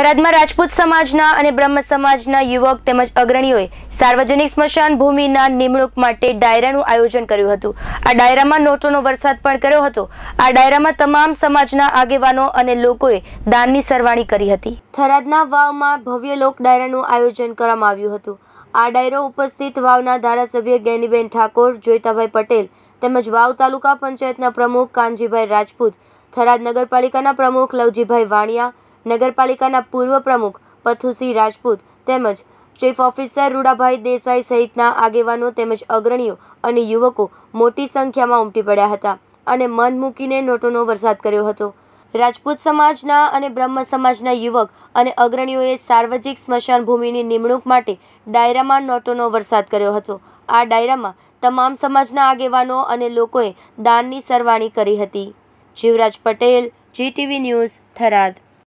થરાદમાં રાજપૂત સમાજના અને બ્રહ્મ સમાજના યુવક તેમજ અગ્રણીઓએ સાર્વજનિક સ્મશાન ભૂમિના નિમણૂક માટે ડાયરાનું આયોજન કર્યું હતું આ ડાયરામાં નોટોનો વરસાદ પણ કર્યો હતો આ ડાયરામાં તમામ સમાજના આગેવાનો અને લોકોએ દાનની સરવાણી કરી હતી થરાદના વાવમાં ભવ્ય લોક ડાયરાનું આયોજન કરવામાં આવ્યું હતું આ ડાયરો ઉપસ્થિત વાવના ધારાસભ્ય જ્ઞાનીબેન ઠાકોર જોઈતાભાઈ પટેલ તેમજ વાવ તાલુકા પંચાયતના પ્રમુખ કાનજીભાઈ રાજપૂત થરાદ નગરપાલિકાના પ્રમુખ લવજીભાઈ વાણિયા નગરપાલિકાના પૂર્વ પ્રમુખ પથુસિંહ રાજપૂત તેમજ ચીફ ઓફિસર રૂડાભાઈ દેસાઈ સહિતના આગેવાનો તેમજ અગ્રણીઓ અને યુવકો મોટી સંખ્યામાં ઉમટી પડ્યા હતા અને મન મૂકીને નોટોનો વરસાદ કર્યો હતો રાજપૂત સમાજના અને બ્રહ્મ સમાજના યુવક અને અગ્રણીઓએ સાર્વજનિક સ્મશાન ભૂમિની નિમણૂક માટે ડાયરામાં નોટોનો વરસાદ કર્યો હતો આ ડાયરામાં તમામ સમાજના આગેવાનો અને લોકોએ દાનની સરવાણી કરી હતી શિવરાજ પટેલ જીટીવી ન્યૂઝ થરાદ